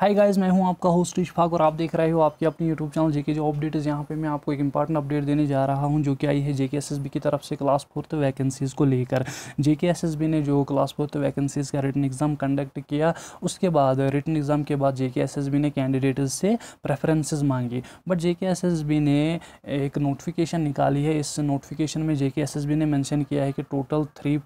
hi guys मैं हूं आपका होस्ट इशफाक और आप देख रहे हो आपके अपने यूट्यूब चैनल जेके जो है यहाँ पे मैं आपको एक इंपॉर्टेंट अपडेट देने जा रहा हूं जो कि आई है जेके एसएसबी की तरफ से क्लास फोर्थ वैकेंसीज़ को लेकर जेके एसएसबी ने जो क्लास फोर्थ वैकेंसीज़ का रिटर्न एग्ज़ाम कंडक्ट किया उसके बाद रिटर्न एग्ज़ाम के बाद जेके ने कैंडिडेट से प्रेफरेंसेज मांगी बट जेके ने एक नोटिफिकेशन निकाली है इस नोटिफिकेशन में जेके ने मैंशन किया है कि total three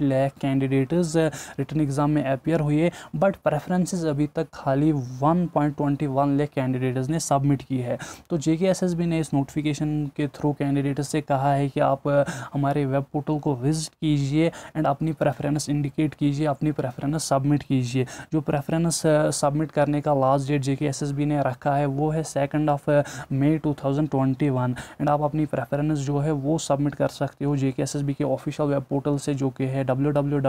lakh candidates written exam में अपेयर हुए बट प्रेफरेंसेज अभी तक खाली 1.21 लाख कैंडिडेट्स ने सबमिट की है तो जे ने इस नोटिफिकेशन के थ्रू कैंडिडेट्स से कहा है कि आप हमारे वेब पोर्टल को विजिट कीजिए एंड अपनी प्रेफरेंस इंडिकेट कीजिए अपनी प्रेफरेंस सबमिट कीजिए जो प्रेफरेंस सबमिट करने का लास्ट डेट जे ने रखा है वो है second of May to and आप अपनी प्रेफरेंस जो है वो सबमिट कर सकते हो जे के ऑफिशियल वेब पोर्टल से जो कि है डब्ल्यू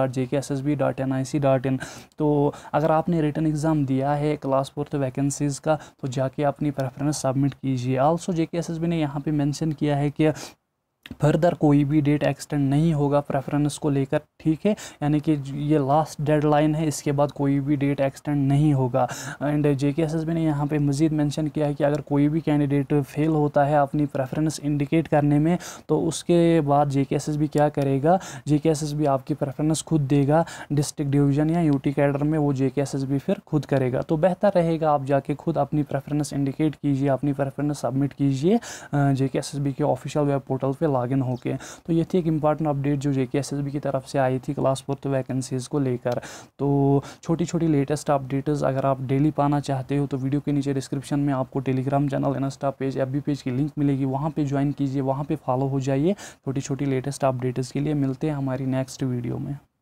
तो अगर आपने रिटर्न एग्ज़ाम नाम दिया है क्लास फोर्थ वैकेंसीज़ का तो जाके अपनी प्रेफरेंस सबमिट कीजिए आल्सो जे ने यहाँ पे मेंशन किया है कि फर्दर कोई भी डेट एक्सटेंड नहीं होगा प्रेफरेंस को लेकर ठीक है यानी कि ये लास्ट डेडलाइन है इसके बाद कोई भी डेट एक्सटेंड नहीं होगा and J K S S B ने यहाँ पर मज़ीद मैंशन किया है कि अगर कोई भी कैंडिडेट फेल होता है अपनी प्रेफरेंस इंडिकेट करने में तो उसके बाद जे के एस एस बी क्या करेगा J K S S B आपकी प्रेफरेंस खुद देगा डिस्ट्रिक्ट डिवीजन या यू टी कैडर में वो जे के एस एस बी फिर खुद करेगा तो बेहतर रहेगा आप जाके खुद अपनी प्रेफरेंस इंडिकेट कीजिए अपनी प्रेफरेंस सबमिट कीजिए J K S S B के ऑफिशियल वेब पोर्टल पर इन होके तो ये थी एक इम्पॉर्टेंट अपडेट जो जे की तरफ से आई थी क्लास फोर्थ वैकेंसीज़ को लेकर तो छोटी छोटी लेटेस्ट अपडेट्स अगर आप डेली पाना चाहते हो तो वीडियो के नीचे डिस्क्रिप्शन में आपको Telegram channel Insta page F page की लिंक मिलेगी वहाँ पर ज्वाइन कीजिए वहाँ पर फॉलो हो जाइए छोटी छोटी लेटेस्ट अपडेट्स के लिए मिलते हैं हमारी नेक्स्ट वीडियो में